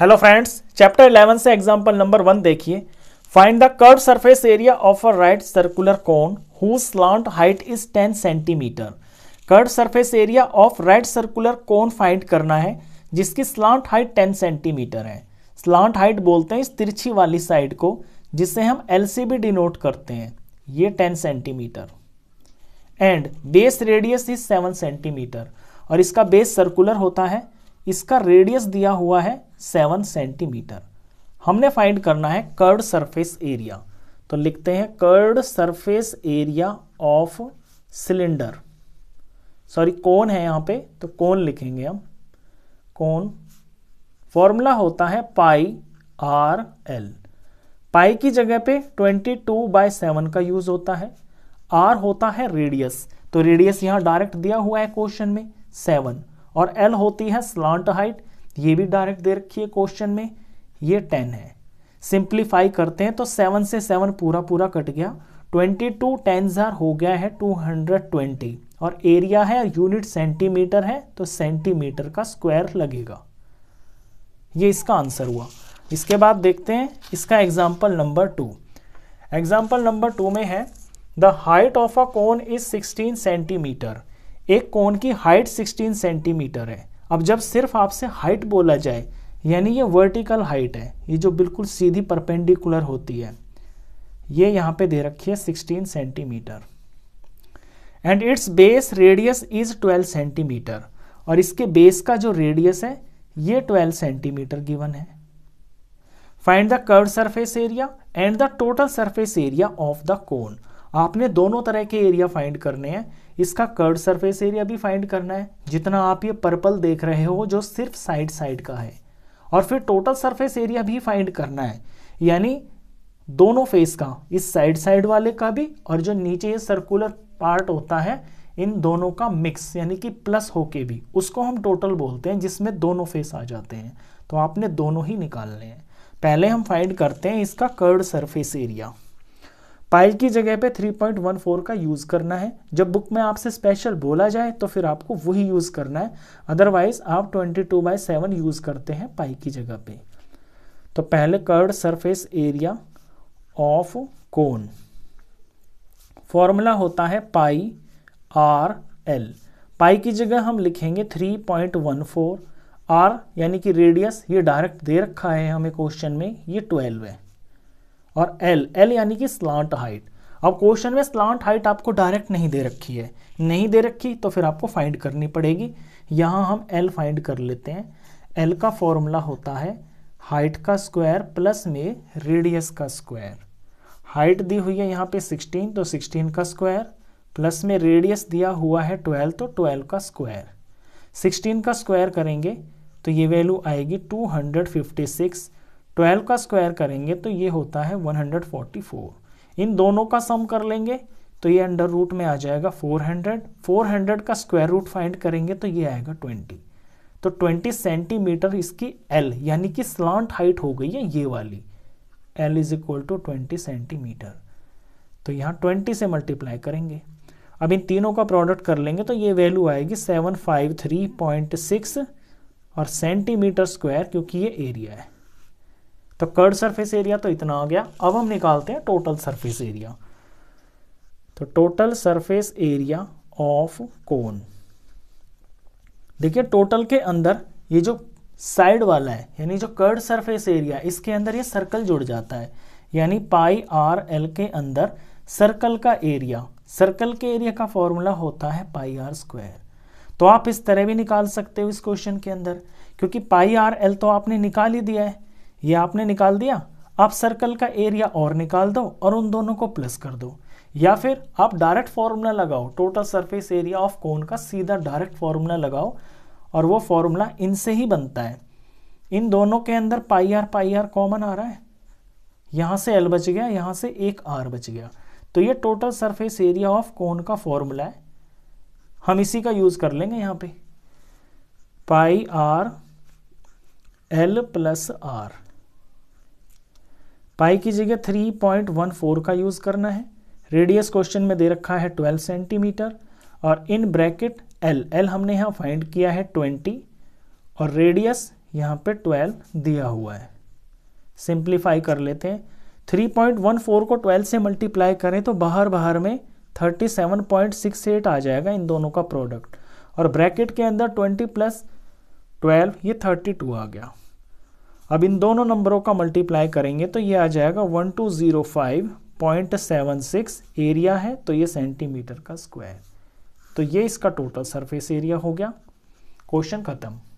hello friends chapter 11 से example number one देखिए find the curve surface area of a right circular cone whose slant height is 10 centimetre curve surface area of right circular cone find करना है जिसकी स्लॉन्ट height 10 centimetre है स्लॉन्ट height बोलते हैं इस तिरछी वाली साइड को जिसे हम एल डिनोट करते हैं ये ten centimetre and base radius is seven centimetre और इसका बेस सर्कुलर होता है इसका रेडियस दिया हुआ है सेवन सेंटीमीटर हमने फाइंड करना है कर्ड सरफेस एरिया तो लिखते हैं curved surface area of cylinder sorry cone है यहां पे तो कौन लिखेंगे हम कौन फॉर्मूला होता है पाई आर एल पाई की जगह पे 22 टू बाय सेवन का यूज होता है आर होता है रेडियस तो रेडियस यहां डायरेक्ट दिया हुआ है क्वेश्चन में सेवन और एल होती है स्लॉन्ट हाइट ये भी डायरेक्ट दे रखी है क्वेश्चन में ये टेन है सिंप्लीफाई करते हैं तो सेवन से सेवन पूरा पूरा कट गया ट्वेंटी टू टेन जार हो गया है टू हंड्रेड ट्वेंटी और एरिया है यूनिट सेंटीमीटर है तो सेंटीमीटर का स्क्वायर लगेगा ये इसका आंसर हुआ इसके बाद देखते हैं इसका example number two example number two में है the height of a cone is sixteen centimetre एक कोन की हाइट 16 सेंटीमीटर है अब जब सिर्फ आपसे हाइट बोला जाए यानी ये वर्टिकल हाइट है ये जो बिल्कुल सीधी परपेंडिकुलर होती है ये यहाँ पे दे रखी है 16 centimetre and its base radius is 12 centimetre और इसके बेस का जो रेडियस है ये 12 सेंटीमीटर गिवन है find the curve surface area and the total surface area of the cone आपने दोनों तरह के एरिया फाइंड करने हैं इसका कर्ड सरफेस एरिया भी फाइंड करना है जितना आप ये पर्पल देख रहे हो जो सिर्फ साइड साइड का है और फिर टोटल सरफेस एरिया भी फाइंड करना है यानी दोनों फेस का इस साइड साइड वाले का भी और जो नीचे ये सर्कुलर पार्ट होता है इन दोनों का मिक्स यानी कि प्लस होके भी उसको हम टोटल बोलते हैं जिसमें दोनों फेस आ जाते हैं तो आपने दोनों ही निकालने हैं पहले हम फाइंड करते हैं इसका कर्ड सरफेस एरिया पाई की जगह पे 3.14 का यूज़ करना है जब बुक में आपसे स्पेशल बोला जाए तो फिर आपको वही यूज़ करना है अदरवाइज आप 22 टू बाई सेवन यूज़ करते हैं पाई की जगह पे तो पहले curved surface area of cone formula होता है पाई आर एल पाई की जगह हम लिखेंगे 3.14 आर यानी कि रेडियस ये डायरेक्ट दे रखा है हमें क्वेश्चन में ये 12 है और एल एल यानी कि स्लांट हाइट अब क्वेश्चन में स्लांट हाइट आपको डायरेक्ट नहीं दे रखी है नहीं दे रखी तो फिर आपको फाइंड करनी पड़ेगी यहाँ हम एल फाइंड कर लेते हैं एल का फॉर्मूला होता है हाइट का स्क्वायर प्लस में रेडियस का स्क्वायर हाइट दी हुई है यहाँ पे 16 तो 16 का स्क्वायर प्लस में रेडियस दिया हुआ है 12 तो 12 का स्क्वायर 16 का स्क्वायर करेंगे तो ये वैल्यू आएगी 256 ट्वेल्व का स्क्वायर करेंगे तो ये होता है वन हंड्रेड फोर्टी फोर इन दोनों का सम कर लेंगे तो ये अंडर रूट में आ जाएगा फोर हंड्रेड फोर हंड्रेड का स्क्वायर रूट फाइंड करेंगे तो ये आएगा ट्वेंटी तो ट्वेंटी सेंटीमीटर इसकी एल यानी कि स्लांट हाइट हो गई है ये वाली L is equal to twenty centimetre तो यहाँ ट्वेंटी से मल्टीप्लाई करेंगे अब इन तीनों का प्रोडक्ट कर लेंगे तो ये वैल्यू आएगी seven five three point six और सेंटीमीटर स्क्वायर क्योंकि ये एरिया है तो कर्ड सरफेस एरिया तो इतना आ गया अब हम निकालते हैं टोटल सरफेस एरिया तो total surface area of cone देखिए टोटल के अंदर ये जो साइड वाला है यानी जो कर्ड सरफेस एरिया इसके अंदर ये सर्कल जुड़ जाता है यानी पाई आर एल के अंदर सर्कल का एरिया सर्कल के एरिया का फॉर्मूला होता है पाई आर स्क्वायर तो आप इस तरह भी निकाल सकते हो इस क्वेश्चन के अंदर क्योंकि पाई आर एल तो आपने निकाल ही दिया है ये आपने निकाल दिया आप सर्कल का एरिया और निकाल दो और उन दोनों को प्लस कर दो या फिर आप डायरेक्ट फॉर्मूला लगाओ total surface area of cone का सीधा डायरेक्ट फॉर्मूला लगाओ और वो फॉर्मूला इनसे ही बनता है इन दोनों के अंदर pi r pi r common आ रहा है यहाँ से एल बच गया यहाँ से एक आर बच गया तो ये total surface area of cone का फॉर्मूला है हम इसी का यूज़ कर लेंगे यहाँ पे pi r L plus r pi की जगह 3.14 का यूज़ करना है रेडियस क्वेश्चन में दे रखा है 12 सेंटीमीटर और इन ब्रैकेट एल एल हमने यहाँ फाइंड किया है 20 और रेडियस यहाँ पे 12 दिया हुआ है सिंप्लीफाई कर लेते हैं 3.14 को 12 से मल्टीप्लाई करें तो बाहर बाहर में 37.68 आ जाएगा इन दोनों का प्रोडक्ट और ब्रैकेट के अंदर 20 प्लस 12 ये 32 आ गया अब इन दोनों नंबरों का मल्टीप्लाई करेंगे तो ये आ जाएगा one two zero five point seven six area है तो ये सेंटीमीटर का स्क्वायर तो ये इसका टोटल सरफेस एरिया हो गया क्वेश्चन ख़त्म